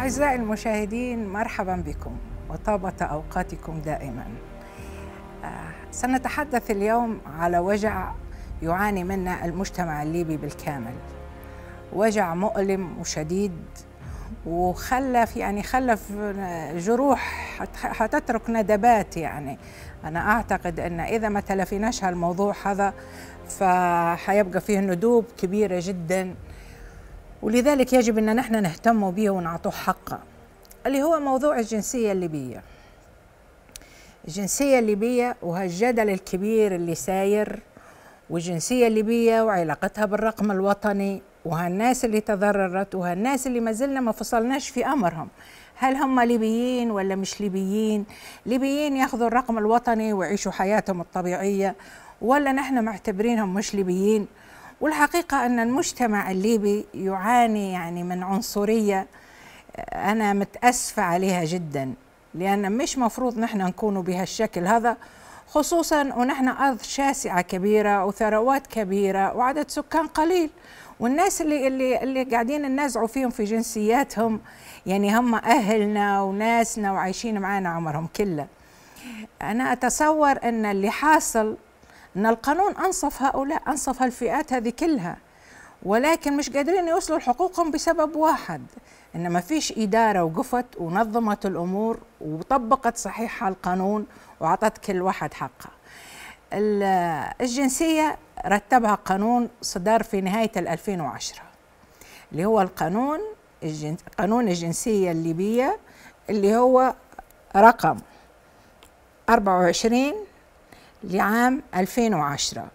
أعزائي المشاهدين مرحبا بكم وطابة أوقاتكم دائما آه، سنتحدث اليوم على وجع يعاني منه المجتمع الليبي بالكامل وجع مؤلم وشديد وخلف يعني خلف جروح حتترك ندبات يعني أنا أعتقد أن إذا ما تلفيناش هالموضوع هذا فحيبقى فيه ندوب كبيرة جداً ولذلك يجب أن نحن نهتم به ونعطوه حقه اللي هو موضوع الجنسية الليبية الجنسية الليبية وهالجدل الكبير اللي ساير والجنسية الليبية وعلاقتها بالرقم الوطني وهالناس اللي تضررت وهالناس اللي ما زلنا ما فصلناش في أمرهم هل هم ليبيين ولا مش ليبيين ليبيين ياخذوا الرقم الوطني ويعيشوا حياتهم الطبيعية ولا نحن معتبرينهم مش ليبيين والحقيقة أن المجتمع الليبي يعاني يعني من عنصرية أنا متأسفة عليها جدا لأن مش مفروض نحن نكون بهالشكل هذا خصوصا ونحن أرض شاسعة كبيرة وثروات كبيرة وعدد سكان قليل والناس اللي اللي اللي قاعدين ننازعوا فيهم في جنسياتهم يعني هم أهلنا وناسنا وعايشين معانا عمرهم كله أنا أتصور أن اللي حاصل ان القانون انصف هؤلاء انصف الفئات هذه كلها ولكن مش قادرين يوصلوا لحقوقهم بسبب واحد ان ما فيش اداره وقفت ونظمت الامور وطبقت صحيحه القانون واعطت كل واحد حقه الجنسيه رتبها قانون صدر في نهايه 2010 اللي هو القانون الجن... قانون الجنسيه الليبيه اللي هو رقم 24 لعام 2010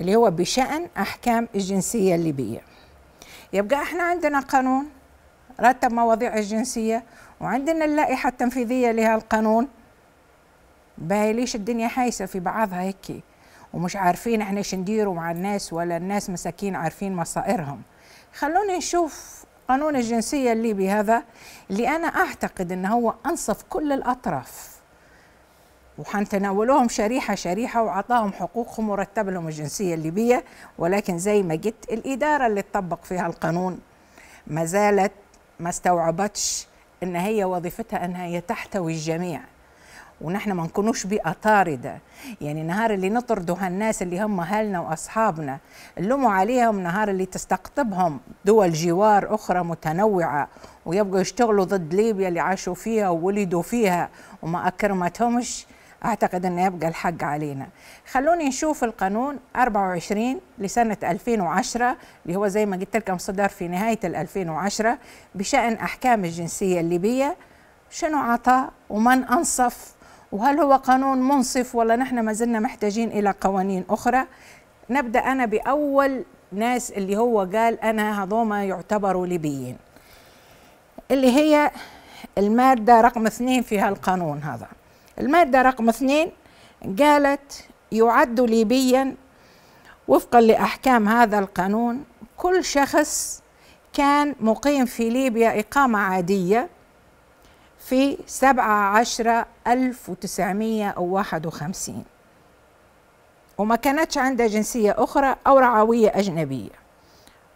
اللي هو بشأن أحكام الجنسية الليبية يبقى احنا عندنا قانون رتب مواضيع الجنسية وعندنا اللائحة التنفيذية لهذا القانون باهي ليش الدنيا حايسة في بعضها هيك ومش عارفين احنا ايش نديروا مع الناس ولا الناس مساكين عارفين مصائرهم خلونا نشوف قانون الجنسية الليبي هذا اللي أنا أعتقد أنه هو أنصف كل الأطراف وحنتناولوهم شريحة شريحة وعطاهم حقوقهم ورتب لهم الجنسية الليبية ولكن زي ما قلت الإدارة اللي تطبق فيها القانون ما زالت ما استوعبتش إن هي وظيفتها أنها هي تحتوي الجميع ونحن ما نكونوش بيئة طاردة يعني نهار اللي نطردوا هالناس اللي هم أهلنا وأصحابنا اللوموا عليهم نهار اللي تستقطبهم دول جوار أخرى متنوعة ويبقوا يشتغلوا ضد ليبيا اللي عاشوا فيها وولدوا فيها وما أكرمتهمش أعتقد أنه يبقى الحق علينا خلوني نشوف القانون 24 لسنة 2010 اللي هو زي ما قلت لكم صدر في نهاية 2010 بشأن أحكام الجنسية الليبية شنو عطى ومن أنصف وهل هو قانون منصف ولا نحن ما زلنا محتاجين إلى قوانين أخرى نبدأ أنا بأول ناس اللي هو قال أنا هذوما يعتبروا ليبيين اللي هي المادة رقم اثنين في هالقانون هذا المادة رقم اثنين قالت يعد ليبيا وفقا لأحكام هذا القانون كل شخص كان مقيم في ليبيا إقامة عادية في سبعة عشر ألف وتسعمية وخمسين وما كانتش عندها جنسية أخرى أو رعوية أجنبية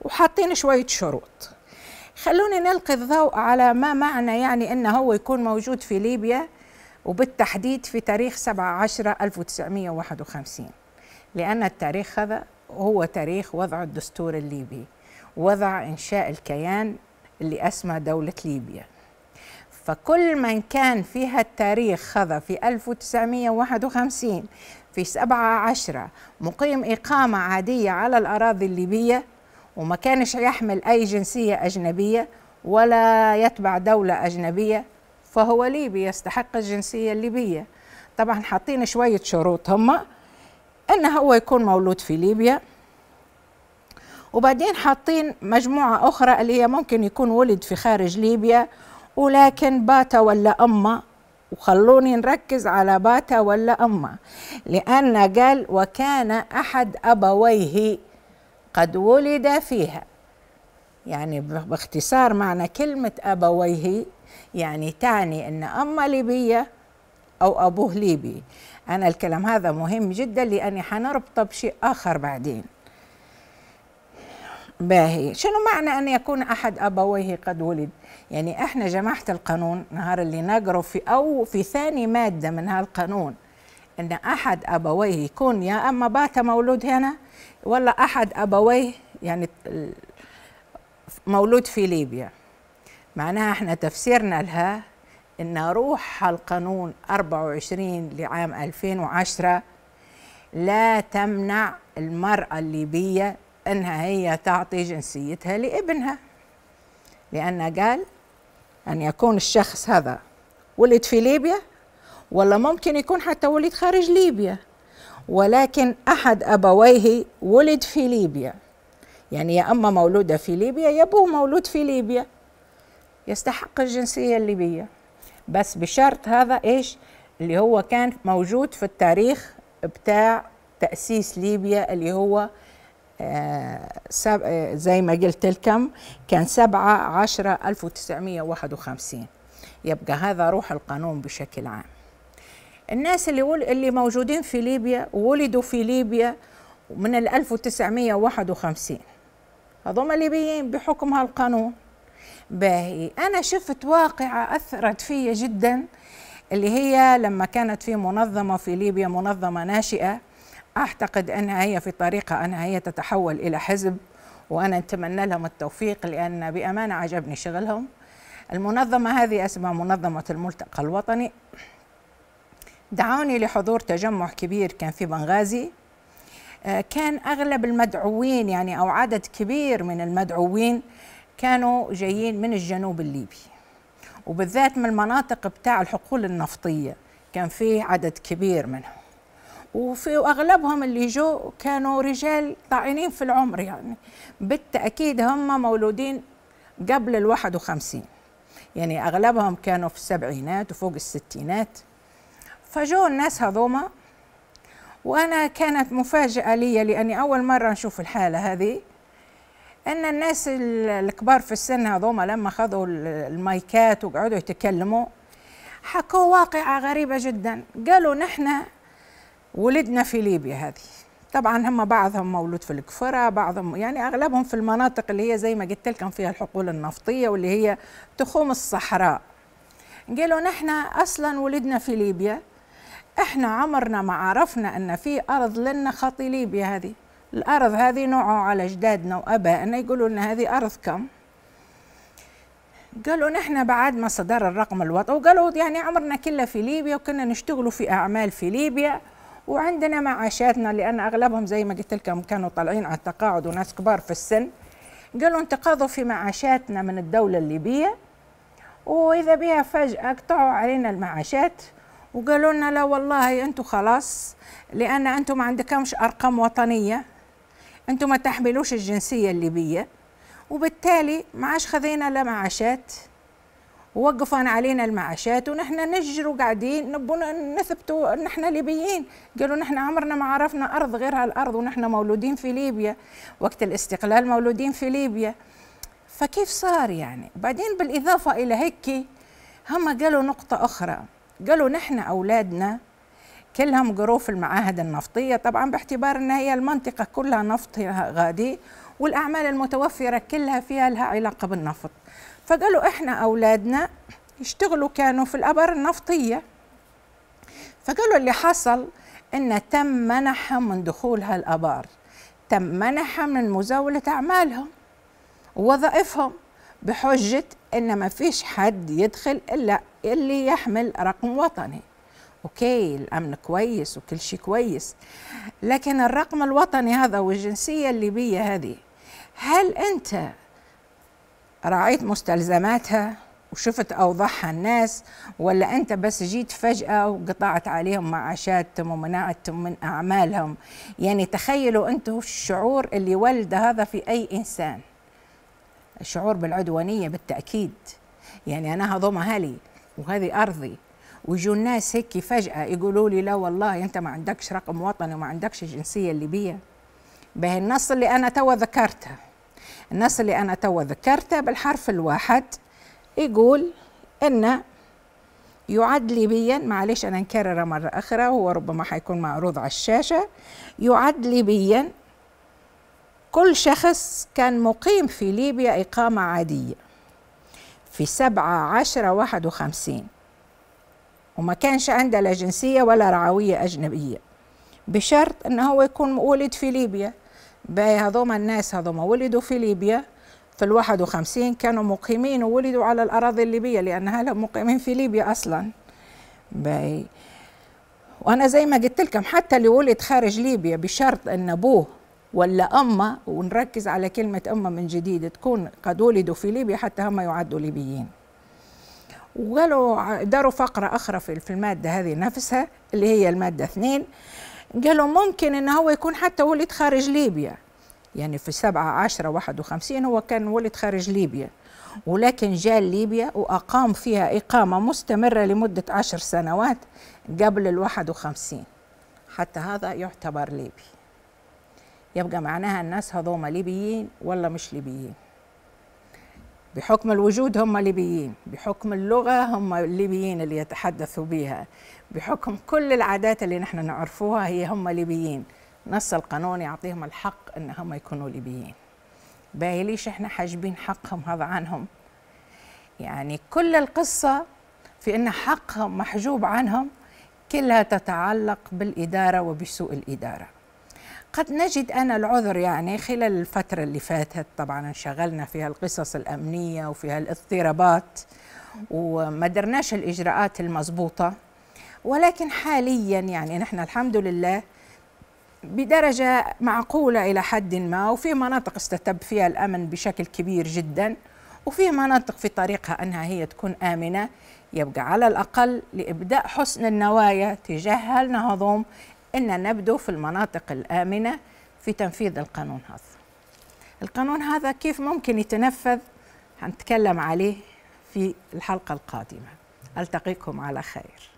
وحاطين شوية شروط خلوني نلقي الضوء على ما معنى يعني أنه هو يكون موجود في ليبيا وبالتحديد في تاريخ 17 1951 لأن التاريخ هذا هو تاريخ وضع الدستور الليبي وضع إنشاء الكيان اللي أسمى دولة ليبيا فكل من كان في التاريخ هذا في 1951 في 17 مقيم إقامة عادية على الأراضي الليبية وما كانش يحمل أي جنسية أجنبية ولا يتبع دولة أجنبية فهو ليبي يستحق الجنسية الليبية طبعا حاطين شوية شروط هم أن هو يكون مولود في ليبيا وبعدين حاطين مجموعة أخرى اللي هي ممكن يكون ولد في خارج ليبيا ولكن باتا ولا امه وخلوني نركز على باتا ولا امه لأن قال وكان أحد أبويه قد ولد فيها يعني باختصار معنى كلمة أبويه يعني تعني أن أما ليبية أو أبوه ليبي أنا الكلام هذا مهم جدا لأني حنربطه بشيء آخر بعدين باهي شنو معنى أن يكون أحد أبويه قد ولد يعني إحنا جماعة القانون نهار اللي نقرأ في أو في ثاني مادة من هالقانون أن أحد أبويه يكون يا أما بات مولود هنا ولا أحد أبويه يعني مولود في ليبيا معناها احنا تفسيرنا لها ان روح القانون 24 لعام 2010 لا تمنع المرأة الليبية انها هي تعطي جنسيتها لابنها لان قال ان يكون الشخص هذا ولد في ليبيا ولا ممكن يكون حتى ولد خارج ليبيا ولكن احد ابويه ولد في ليبيا يعني يا اما مولوده في ليبيا يا ابوه مولود في ليبيا يستحق الجنسية الليبية بس بشرط هذا إيش اللي هو كان موجود في التاريخ بتاع تأسيس ليبيا اللي هو آه، سب... آه، زي ما قلت لكم كان 7 10 1951 يبقى هذا روح القانون بشكل عام الناس اللي ول... اللي موجودين في ليبيا وولدوا في ليبيا من ال 1951 هذوما ليبيين بحكم هالقانون باهي أنا شفت واقعة أثرت فيا جدا اللي هي لما كانت في منظمة في ليبيا منظمة ناشئة أعتقد أنها هي في طريقة أنها هي تتحول إلى حزب وأنا أتمنى لهم التوفيق لأن بأمانة عجبني شغلهم المنظمة هذه اسمها منظمة الملتقى الوطني دعوني لحضور تجمع كبير كان في بنغازي آه، كان أغلب المدعوين يعني أو عدد كبير من المدعوين كانوا جايين من الجنوب الليبي وبالذات من المناطق بتاع الحقول النفطية كان فيه عدد كبير منهم وفي أغلبهم اللي جو كانوا رجال طاعنين في العمر يعني بالتاكيد هم مولودين قبل ال 51 يعني اغلبهم كانوا في السبعينات وفوق الستينات فجو الناس هذوما وانا كانت مفاجاه لي لاني اول مره نشوف الحاله هذه ان الناس الكبار في السن هذوما لما خذوا المايكات وقعدوا يتكلموا حكوا واقعة غريبة جدا قالوا نحن ولدنا في ليبيا هذه طبعا هم بعضهم مولود في الكفرة بعضهم يعني أغلبهم في المناطق اللي هي زي ما قلت لكم فيها الحقول النفطية واللي هي تخوم الصحراء قالوا نحن أصلا ولدنا في ليبيا احنا عمرنا ما عرفنا ان في ارض لنا خطي ليبيا هذه الأرض هذه نوعه على أجدادنا وأبائنا يقولوا لنا هذه أرضكم قالوا نحن بعد ما صدر الرقم الوطني وقالوا يعني عمرنا كله في ليبيا وكنا نشتغلوا في أعمال في ليبيا وعندنا معاشاتنا لأن أغلبهم زي ما قلت لكم كانوا طالعين على التقاعد وناس كبار في السن قالوا انتقضوا في معاشاتنا من الدولة الليبية وإذا بها فجأة قطعوا علينا المعاشات وقالوا لنا لا والله أنتم خلاص لأن أنتم ما عندكمش أرقام وطنية انتم ما تحملوش الجنسيه الليبيه وبالتالي ما عادش خذينا لا معاشات ووقفوا علينا المعاشات ونحن نجروا قاعدين نبون نثبتوا ان احنا ليبيين قالوا نحن عمرنا ما عرفنا ارض غير هالارض ونحن مولودين في ليبيا وقت الاستقلال مولودين في ليبيا فكيف صار يعني بعدين بالاضافه الى هيك هم قالوا نقطه اخرى قالوا نحن اولادنا كلهم جروف المعاهد النفطية طبعا باعتبار أن هي المنطقة كلها نفط غادي والأعمال المتوفرة كلها فيها لها علاقة بالنفط فقالوا إحنا أولادنا يشتغلوا كانوا في الأبر النفطية فقالوا اللي حصل أن تم منحهم من دخول هالأبار تم منحهم من مزاولة أعمالهم ووظائفهم بحجة أن ما فيش حد يدخل إلا اللي يحمل رقم وطني اوكي الامن كويس وكل شيء كويس لكن الرقم الوطني هذا والجنسيه الليبيه هذه هل انت راعيت مستلزماتها وشفت اوضاعها الناس ولا انت بس جيت فجاه وقطعت عليهم معاشاتهم ومنعتهم من اعمالهم يعني تخيلوا انتم الشعور اللي ولد هذا في اي انسان الشعور بالعدوانيه بالتاكيد يعني انا هضم اهلي وهذه ارضي ويجوا الناس هيك فجأة يقولوا لي لا والله أنت ما عندكش رقم وطني وما عندكش الجنسية الليبية به النص اللي أنا توا ذكرته النص اللي أنا توا ذكرته بالحرف الواحد يقول أن يعد ليبيا معلش أنا نكرر مرة أخرى هو ربما حيكون معروض على الشاشة يعد ليبيا كل شخص كان مقيم في ليبيا إقامة عادية في سبعة عشرة واحد وخمسين وما كانش عنده لا جنسية ولا رعوية أجنبية بشرط أنه هو يكون ولد في ليبيا باي هذوما الناس هذوما ولدوا في ليبيا في الواحد وخمسين كانوا مقيمين وولدوا على الأراضي الليبية لأن هلا مقيمين في ليبيا أصلا باي وأنا زي ما قلت لكم حتى اللي ولد خارج ليبيا بشرط أن أبوه ولا أمه ونركز على كلمة أمه من جديد تكون قد ولدوا في ليبيا حتى هم يعدوا ليبيين وقالوا داروا فقرة أخرى في المادة هذه نفسها اللي هي المادة اثنين قالوا ممكن إن هو يكون حتى ولد خارج ليبيا يعني في سبعة عشرة واحد وخمسين هو كان ولد خارج ليبيا ولكن جاء ليبيا وأقام فيها إقامة مستمرة لمدة عشر سنوات قبل الواحد وخمسين حتى هذا يعتبر ليبي يبقى معناها الناس هذوما ليبيين ولا مش ليبيين بحكم الوجود هم ليبيين بحكم اللغة هم الليبيين اللي يتحدثوا بها بحكم كل العادات اللي نحن نعرفوها هي هم ليبيين نص القانون يعطيهم الحق ان هم يكونوا ليبيين باهي ليش احنا حاجبين حقهم هذا عنهم يعني كل القصة في ان حقهم محجوب عنهم كلها تتعلق بالإدارة وبسوء الإدارة قد نجد أنا العذر يعني خلال الفترة اللي فاتت طبعا انشغلنا فيها القصص الأمنية وفيها الاضطرابات وما درناش الإجراءات المضبوطة ولكن حاليا يعني نحن الحمد لله بدرجة معقولة إلى حد ما وفي مناطق استتب فيها الأمن بشكل كبير جدا وفي مناطق في طريقها أنها هي تكون آمنة يبقى على الأقل لإبداء حسن النوايا تجاه النهضوم أن نبدو في المناطق الآمنة في تنفيذ القانون هذا القانون هذا كيف ممكن يتنفذ هنتكلم عليه في الحلقة القادمة ألتقيكم على خير